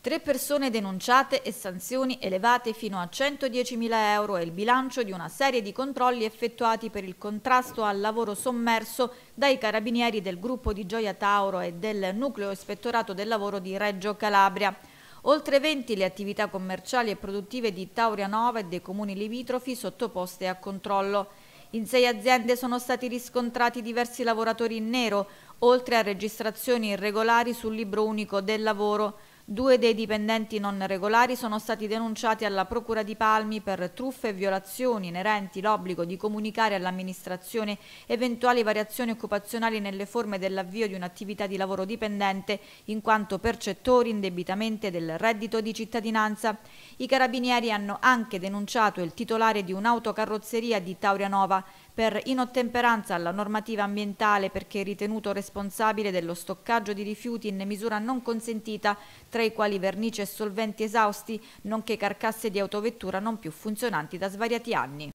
Tre persone denunciate e sanzioni elevate fino a 110.000 euro è il bilancio di una serie di controlli effettuati per il contrasto al lavoro sommerso dai carabinieri del gruppo di Gioia Tauro e del nucleo ispettorato del lavoro di Reggio Calabria. Oltre 20 le attività commerciali e produttive di Taurianova e dei comuni limitrofi sottoposte a controllo. In sei aziende sono stati riscontrati diversi lavoratori in nero, oltre a registrazioni irregolari sul libro unico del lavoro. Due dei dipendenti non regolari sono stati denunciati alla Procura di Palmi per truffe e violazioni inerenti l'obbligo di comunicare all'amministrazione eventuali variazioni occupazionali nelle forme dell'avvio di un'attività di lavoro dipendente in quanto percettori indebitamente del reddito di cittadinanza. I carabinieri hanno anche denunciato il titolare di un'autocarrozzeria di Taurianova per inottemperanza alla normativa ambientale perché ritenuto responsabile dello stoccaggio di rifiuti in misura non consentita, tra i quali vernice e solventi esausti, nonché carcasse di autovettura non più funzionanti da svariati anni.